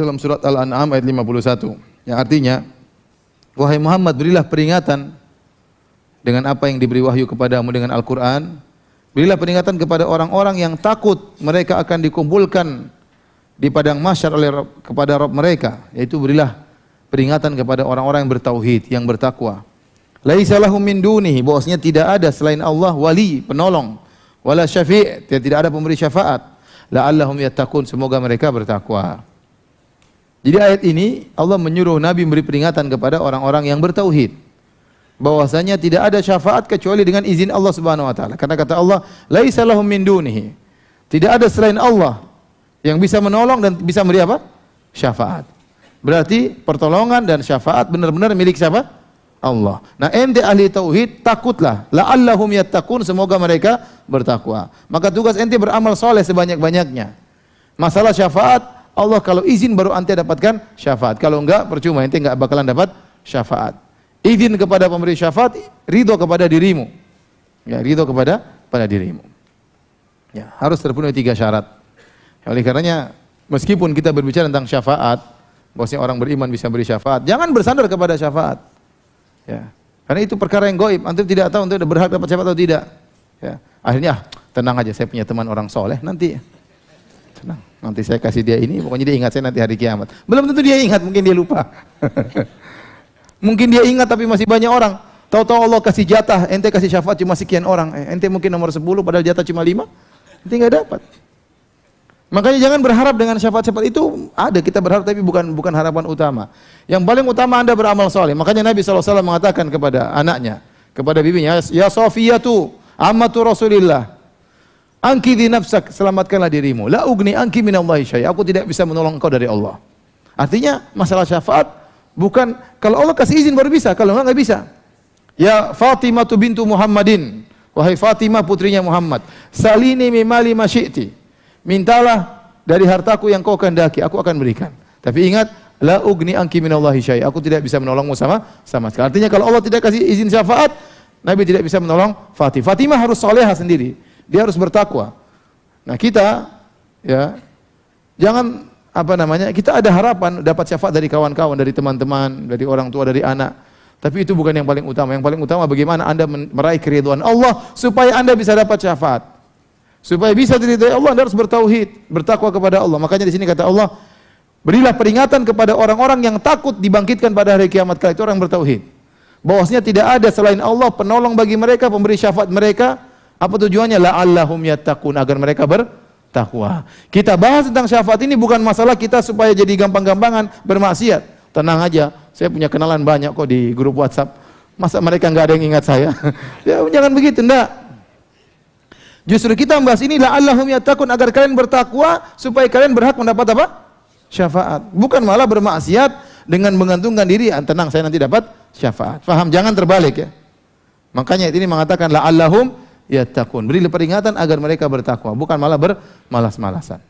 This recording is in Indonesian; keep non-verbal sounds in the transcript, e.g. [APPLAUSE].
dalam surat Al-An'am ayat 51 yang artinya wahai Muhammad berilah peringatan dengan apa yang diberi wahyu kepadamu dengan Al-Qur'an berilah peringatan kepada orang-orang yang takut mereka akan dikumpulkan di padang mahsyar oleh kepada Rabb mereka yaitu berilah peringatan kepada orang-orang yang bertauhid yang bertakwa laisa lahum min dunihi bahwasanya tidak ada selain Allah wali penolong wala syafi' tidak ada pemberi syafaat la'allahum yattaqun semoga mereka bertakwa jadi ayat ini Allah menyuruh Nabi memberi peringatan kepada orang-orang yang bertauhid. Bahwasanya tidak ada syafaat kecuali dengan izin Allah Subhanahu wa taala. Karena kata Allah, "Laisa lahum min dunihi." Tidak ada selain Allah yang bisa menolong dan bisa memberi apa? Syafaat. Berarti pertolongan dan syafaat benar-benar milik siapa? Allah. Nah, ente ahli tauhid takutlah. La'allahum yattaqun, semoga mereka bertakwa. Maka tugas ente beramal soleh sebanyak-banyaknya. Masalah syafaat Allah kalau izin baru ente dapatkan syafaat. Kalau enggak percuma ente enggak bakalan dapat syafaat. Izin kepada pemberi syafaat, ridho kepada dirimu. Ya, ridho kepada pada dirimu. Ya, harus terpenuhi tiga syarat. Ya, oleh karenanya meskipun kita berbicara tentang syafaat, bahwasanya orang beriman bisa beri syafaat, jangan bersandar kepada syafaat. Ya. Karena itu perkara yang goib, antum tidak tahu untuk berhak dapat syafaat atau tidak. Ya. Akhirnya ah, tenang aja saya punya teman orang soleh nanti Tenang, nanti saya kasih dia ini, pokoknya dia ingat saya nanti hari kiamat. Belum tentu dia ingat, mungkin dia lupa. [LAUGHS] mungkin dia ingat tapi masih banyak orang. Tahu-tahu Allah kasih jatah, ente kasih syafaat cuma sekian orang. Eh, ente mungkin nomor 10 padahal jatah cuma 5. Ente nggak dapat. Makanya jangan berharap dengan syafaat-syafaat itu ada kita berharap tapi bukan bukan harapan utama. Yang paling utama Anda beramal soleh. Makanya Nabi SAW mengatakan kepada anaknya, kepada bibinya, "Ya Sofia tu, amatu Rasulillah." Angki di nafsak, selamatkanlah dirimu. La ugni angki minallahi syai. Aku tidak bisa menolong engkau dari Allah. Artinya masalah syafaat bukan kalau Allah kasih izin baru bisa, kalau enggak enggak bisa. Ya Fatimah tu bintu Muhammadin, wahai Fatimah putrinya Muhammad, salini mimali masyiti. Mintalah dari hartaku yang kau kehendaki, aku akan berikan. Tapi ingat, la ugni angki minallahi syai. Aku tidak bisa menolongmu sama sama sekali. Artinya kalau Allah tidak kasih izin syafaat, Nabi tidak bisa menolong Fatimah. Fatimah harus salehah sendiri. Dia harus bertakwa. Nah, kita ya jangan apa namanya? Kita ada harapan dapat syafaat dari kawan-kawan, dari teman-teman, dari orang tua, dari anak. Tapi itu bukan yang paling utama. Yang paling utama bagaimana Anda meraih keriduan Allah supaya Anda bisa dapat syafaat. Supaya bisa diridhai Allah Anda harus bertauhid, bertakwa kepada Allah. Makanya di sini kata Allah, berilah peringatan kepada orang-orang yang takut dibangkitkan pada hari kiamat kala itu orang bertauhid. Bahwasanya tidak ada selain Allah penolong bagi mereka, pemberi syafaat mereka, apa tujuannya? allahum yattaqun agar mereka bertakwa. Kita bahas tentang syafaat ini bukan masalah kita supaya jadi gampang-gampangan bermaksiat. Tenang aja, saya punya kenalan banyak kok di grup WhatsApp. Masa mereka nggak ada yang ingat saya? [LAUGHS] ya, jangan begitu, enggak. Justru kita membahas ini allahum yattaqun agar kalian bertakwa supaya kalian berhak mendapat apa? Syafaat. Bukan malah bermaksiat dengan menggantungkan diri, ah, tenang saya nanti dapat syafaat. Faham? Jangan terbalik ya. Makanya ini mengatakan allahum yattaqun. Beri peringatan agar mereka bertakwa, bukan malah bermalas-malasan.